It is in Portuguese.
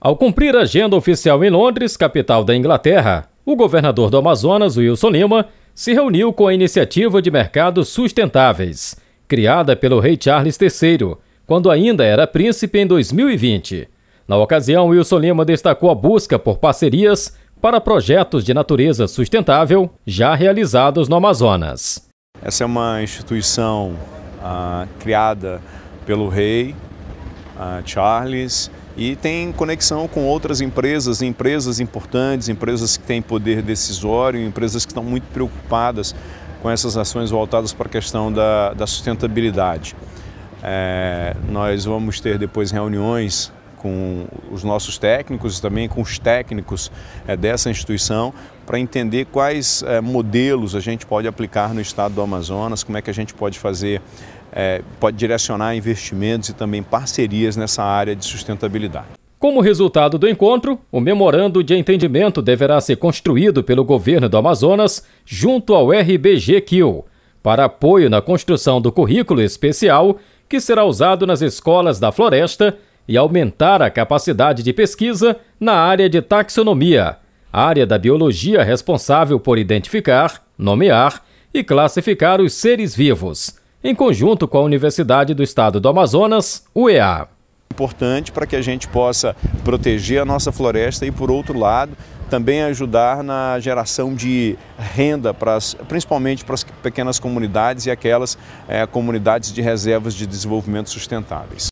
Ao cumprir a agenda oficial em Londres, capital da Inglaterra, o governador do Amazonas, Wilson Lima, se reuniu com a Iniciativa de Mercados Sustentáveis, criada pelo rei Charles III, quando ainda era príncipe em 2020. Na ocasião, Wilson Lima destacou a busca por parcerias para projetos de natureza sustentável já realizados no Amazonas. Essa é uma instituição ah, criada pelo rei a Charles e tem conexão com outras empresas, empresas importantes, empresas que têm poder decisório, empresas que estão muito preocupadas com essas ações voltadas para a questão da, da sustentabilidade. É, nós vamos ter depois reuniões com os nossos técnicos e também com os técnicos é, dessa instituição para entender quais é, modelos a gente pode aplicar no estado do Amazonas, como é que a gente pode fazer é, pode direcionar investimentos e também parcerias nessa área de sustentabilidade. Como resultado do encontro, o memorando de entendimento deverá ser construído pelo governo do Amazonas junto ao RBG para apoio na construção do currículo especial que será usado nas escolas da floresta e aumentar a capacidade de pesquisa na área de taxonomia, área da biologia responsável por identificar, nomear e classificar os seres vivos em conjunto com a Universidade do Estado do Amazonas, UEA. Importante para que a gente possa proteger a nossa floresta e, por outro lado, também ajudar na geração de renda, para as, principalmente para as pequenas comunidades e aquelas é, comunidades de reservas de desenvolvimento sustentáveis.